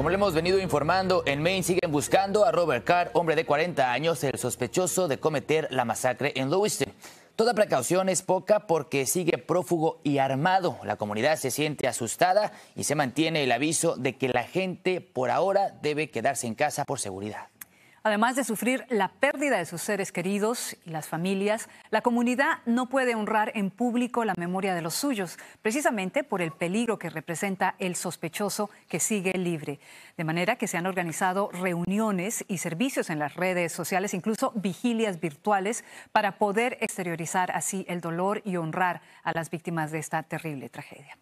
Como le hemos venido informando, en Maine siguen buscando a Robert Carr, hombre de 40 años, el sospechoso de cometer la masacre en Lewiston. Toda precaución es poca porque sigue prófugo y armado. La comunidad se siente asustada y se mantiene el aviso de que la gente por ahora debe quedarse en casa por seguridad. Además de sufrir la pérdida de sus seres queridos y las familias, la comunidad no puede honrar en público la memoria de los suyos, precisamente por el peligro que representa el sospechoso que sigue libre. De manera que se han organizado reuniones y servicios en las redes sociales, incluso vigilias virtuales, para poder exteriorizar así el dolor y honrar a las víctimas de esta terrible tragedia.